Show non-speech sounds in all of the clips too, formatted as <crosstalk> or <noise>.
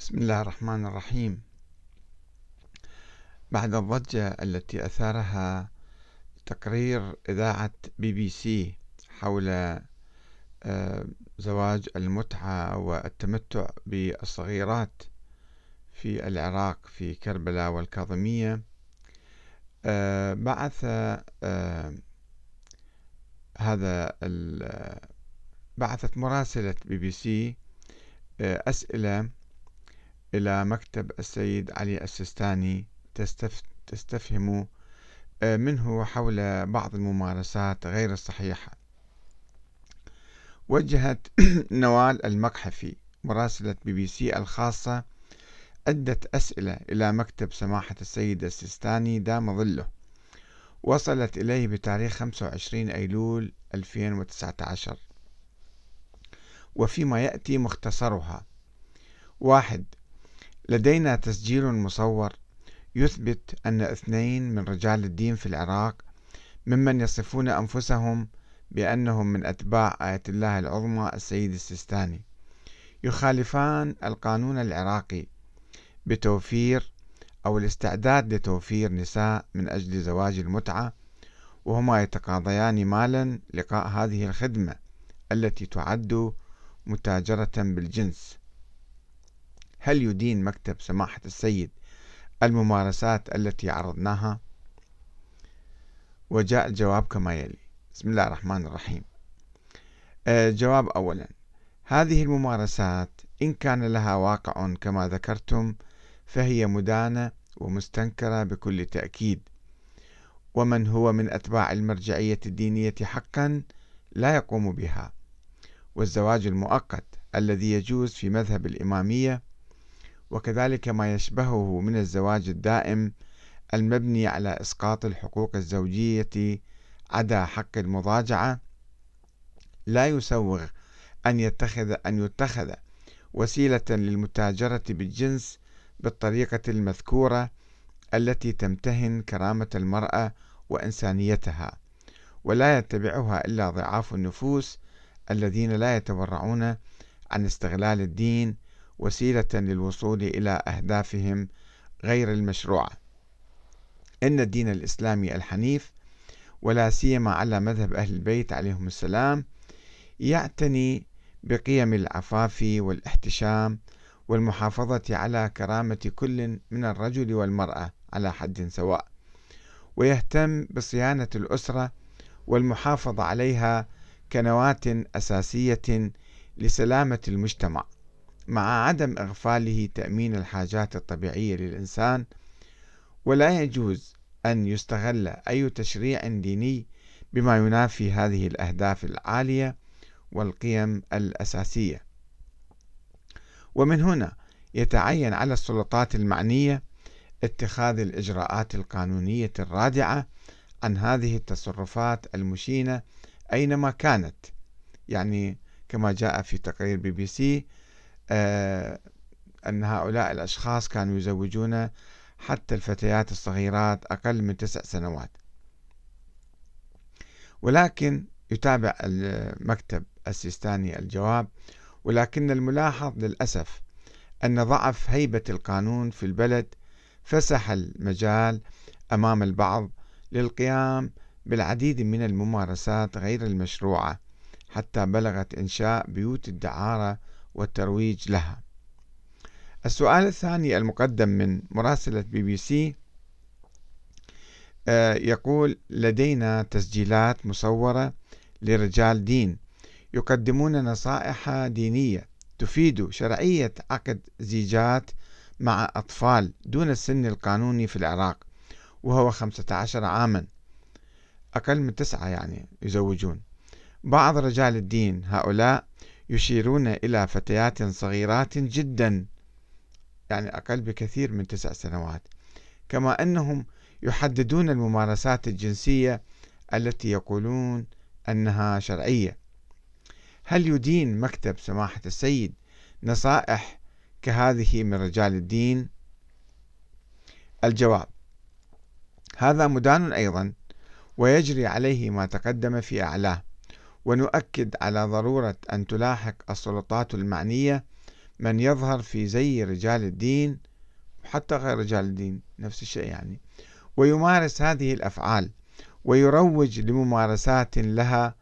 بسم الله الرحمن الرحيم بعد الضجة التي أثارها تقرير إذاعة بي بي سي حول آه، زواج المتعة والتمتع بالصغيرات في العراق في كربلاء والكاظمية آه، بعث آه، هذا بعثت مراسلة بي بي سي أسئلة إلى مكتب السيد علي السستاني تستف... تستفهم آه، منه حول بعض الممارسات غير الصحيحة وجهت <clears throat> نوال المقحفي مراسلة بي بي سي الخاصة عدة أسئلة إلى مكتب سماحة السيد السستاني دام ظله وصلت إليه بتاريخ 25 أيلول 2019 وفيما يأتي مختصرها واحد لدينا تسجيل مصور يثبت أن اثنين من رجال الدين في العراق ممن يصفون أنفسهم بأنهم من أتباع آية الله العظمى السيد السيستاني يخالفان القانون العراقي بتوفير أو الاستعداد لتوفير نساء من أجل زواج المتعة وهما يتقاضيان مالا لقاء هذه الخدمة التي تعد متاجرة بالجنس هل يدين مكتب سماحة السيد الممارسات التي عرضناها؟ وجاء الجواب كما يلي بسم الله الرحمن الرحيم آه، جواب أولا هذه الممارسات إن كان لها واقع كما ذكرتم فهي مدانة ومستنكرة بكل تأكيد ومن هو من أتباع المرجعية الدينية حقا لا يقوم بها والزواج المؤقت الذي يجوز في مذهب الإمامية وكذلك ما يشبهه من الزواج الدائم المبني على إسقاط الحقوق الزوجية عدا حق المضاجعة لا يسوغ أن يتخذ أن يتخذ وسيلة للمتاجرة بالجنس بالطريقة المذكورة التي تمتهن كرامة المرأة وإنسانيتها ولا يتبعها إلا ضعاف النفوس الذين لا يتورعون عن استغلال الدين وسيلة للوصول إلى أهدافهم غير المشروعة إن الدين الإسلامي الحنيف ولا سيما على مذهب أهل البيت عليهم السلام يعتني بقيم العفاف والاحتشام والمحافظة على كرامة كل من الرجل والمرأة على حد سواء ويهتم بصيانة الأسرة والمحافظة عليها كنواة أساسية لسلامة المجتمع مع عدم إغفاله تأمين الحاجات الطبيعية للإنسان ولا يجوز أن يستغل أي تشريع ديني بما ينافي هذه الأهداف العالية والقيم الأساسية ومن هنا يتعين على السلطات المعنية اتخاذ الإجراءات القانونية الرادعة عن هذه التصرفات المشينة أينما كانت يعني كما جاء في تقرير بي بي سي آه، أن هؤلاء الأشخاص كانوا يزوجون حتى الفتيات الصغيرات أقل من تسع سنوات ولكن يتابع المكتب السيستاني الجواب ولكن الملاحظ للأسف أن ضعف هيبة القانون في البلد فسح المجال أمام البعض للقيام بالعديد من الممارسات غير المشروعة حتى بلغت إنشاء بيوت الدعارة والترويج لها السؤال الثاني المقدم من مراسلة بي بي سي آه، يقول لدينا تسجيلات مصورة لرجال دين يقدمون نصائح دينية تفيد شرعية عقد زيجات مع أطفال دون السن القانوني في العراق وهو 15 عاما أقل من تسعة يعني يزوجون بعض رجال الدين هؤلاء يشيرون إلى فتيات صغيرات جدا يعني أقل بكثير من تسع سنوات كما أنهم يحددون الممارسات الجنسية التي يقولون أنها شرعية هل يدين مكتب سماحة السيد نصائح كهذه من رجال الدين؟ الجواب هذا مدان أيضا ويجري عليه ما تقدم في أعلاه ونؤكد على ضرورة أن تلاحق السلطات المعنية من يظهر في زي رجال الدين وحتى غير رجال الدين نفس الشيء يعني ويمارس هذه الأفعال ويروج لممارسات لها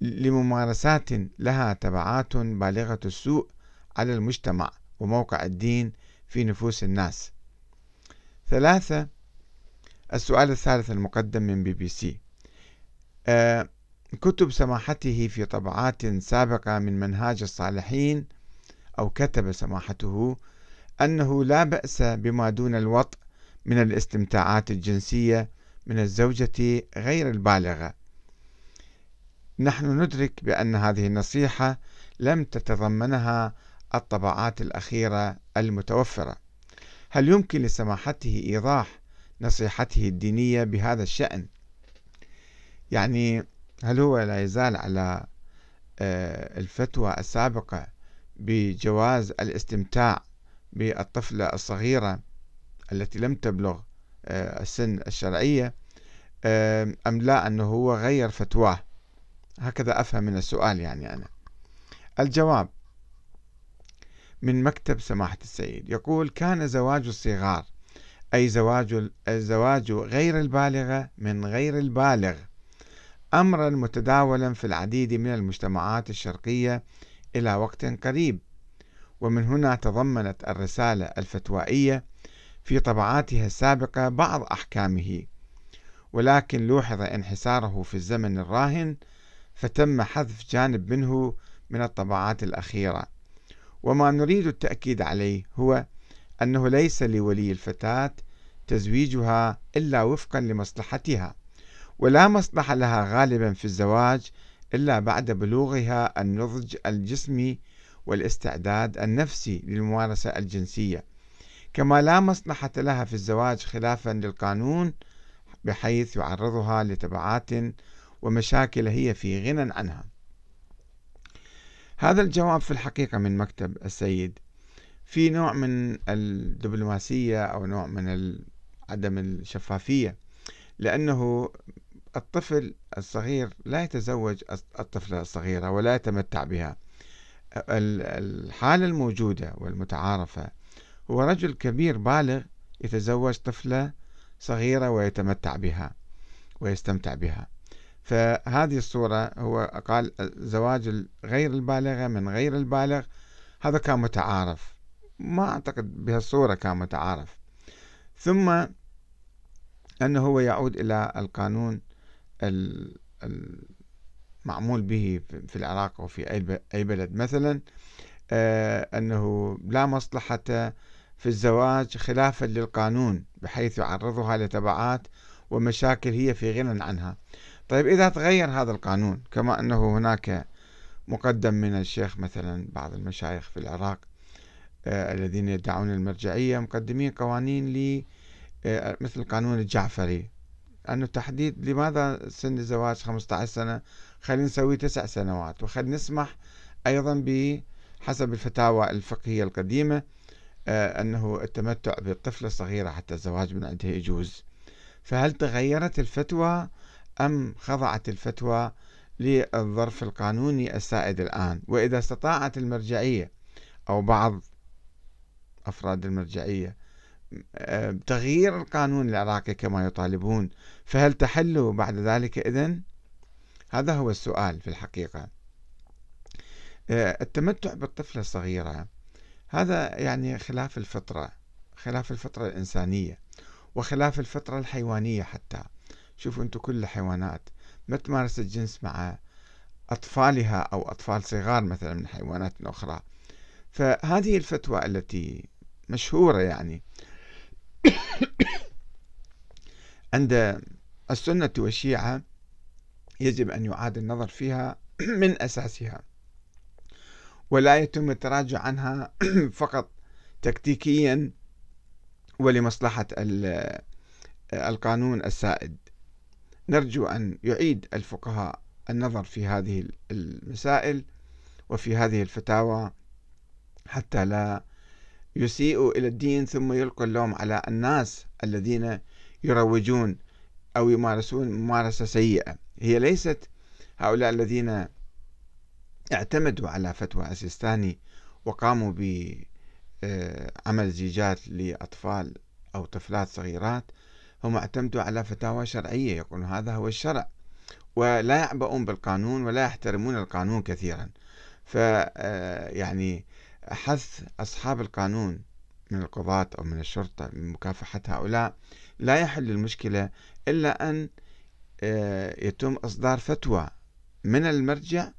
لممارسات لها تبعات بالغة السوء على المجتمع وموقع الدين في نفوس الناس ثلاثة السؤال الثالث المقدم من بي بي سي آه كتب سماحته في طبعات سابقة من منهاج الصالحين أو كتب سماحته أنه لا بأس بما دون الوط من الاستمتاعات الجنسية من الزوجة غير البالغة نحن ندرك بأن هذه النصيحة لم تتضمنها الطبعات الأخيرة المتوفرة هل يمكن لسماحته إيضاح نصيحته الدينية بهذا الشأن؟ يعني هل هو لا يزال على آه، الفتوى السابقة بجواز الاستمتاع بالطفلة الصغيرة التي لم تبلغ آه، السن الشرعية آه، أم لا أنه هو غير فتواه هكذا أفهم من السؤال يعني أنا الجواب من مكتب سماحة السيد يقول كان زواج الصغار أي زواج الزواج غير البالغة من غير البالغ أمرا متداولا في العديد من المجتمعات الشرقية إلى وقت قريب ومن هنا تضمنت الرسالة الفتوائية في طبعاتها السابقة بعض أحكامه ولكن لوحظ انحساره في الزمن الراهن فتم حذف جانب منه من الطبعات الأخيرة وما نريد التأكيد عليه هو أنه ليس لولي الفتاة تزويجها إلا وفقا لمصلحتها ولا مصلحة لها غالبا في الزواج إلا بعد بلوغها النضج الجسمي والاستعداد النفسي للممارسة الجنسية كما لا مصلحة لها في الزواج خلافا للقانون بحيث يعرضها لتبعات ومشاكل هي في غنى عنها هذا الجواب في الحقيقة من مكتب السيد في نوع من الدبلوماسية أو نوع من عدم الشفافية لأنه الطفل الصغير لا يتزوج الطفلة الصغيرة ولا يتمتع بها الحالة الموجودة والمتعارفة هو رجل كبير بالغ يتزوج طفلة صغيرة ويتمتع بها ويستمتع بها فهذه الصورة هو قال زواج غير البالغة من غير البالغ هذا كان متعارف ما أعتقد بهالصورة كان متعارف ثم أنه هو يعود إلى القانون المعمول به في العراق أو في أي بلد مثلا آه، أنه لا مصلحة في الزواج خلافا للقانون بحيث يعرضها لتبعات ومشاكل هي في غنى عنها طيب إذا تغير هذا القانون كما أنه هناك مقدم من الشيخ مثلا بعض المشايخ في العراق آه، الذين يدعون المرجعية مقدمين قوانين ل آه، مثل القانون الجعفري انه تحديد لماذا سن الزواج 15 سنه خلينا نسويه تسع سنوات وخلينا نسمح ايضا ب حسب الفتاوى الفقهيه القديمه آه، انه التمتع بالطفله الصغيره حتى الزواج من عندها يجوز فهل تغيرت الفتوى ام خضعت الفتوى للظرف القانوني السائد الان واذا استطاعت المرجعيه او بعض افراد المرجعيه بتغيير القانون العراقي كما يطالبون فهل تحلوا بعد ذلك إذن؟ هذا هو السؤال في الحقيقة آه، التمتع بالطفلة الصغيرة هذا يعني خلاف الفطرة خلاف الفطرة الإنسانية وخلاف الفطرة الحيوانية حتى شوفوا أنتم كل الحيوانات ما تمارس الجنس مع أطفالها أو أطفال صغار مثلا من حيوانات أخرى فهذه الفتوى التي مشهورة يعني <coughs> عند السنة والشيعة يجب أن يعاد النظر فيها <coughs> من أساسها ولا يتم التراجع عنها <coughs> فقط تكتيكيا ولمصلحة القانون السائد نرجو أن يعيد الفقهاء النظر في هذه المسائل وفي هذه الفتاوى حتى لا يسيء إلى الدين ثم يلقي اللوم على الناس الذين يروجون أو يمارسون ممارسة سيئة هي ليست هؤلاء الذين اعتمدوا على فتوى السيستاني وقاموا بعمل آه، زيجات لأطفال أو طفلات صغيرات هم اعتمدوا على فتاوى شرعية يقولون هذا هو الشرع ولا يعبؤون بالقانون ولا يحترمون القانون كثيرا ف آه، يعني حث أصحاب القانون من القضاة أو من الشرطة لمكافحة هؤلاء لا يحل المشكلة إلا أن آه، يتم إصدار فتوى من المرجع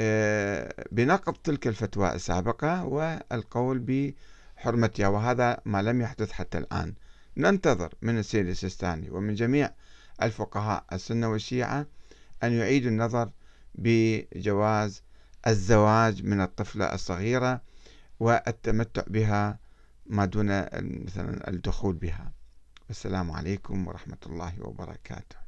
آه، بنقض تلك الفتوى السابقة والقول بحرمتها وهذا ما لم يحدث حتى الآن ننتظر من السيد السيستاني ومن جميع الفقهاء السنة والشيعة أن يعيدوا النظر بجواز الزواج من الطفلة الصغيرة والتمتع بها ما دون مثلا الدخول بها والسلام عليكم ورحمة الله وبركاته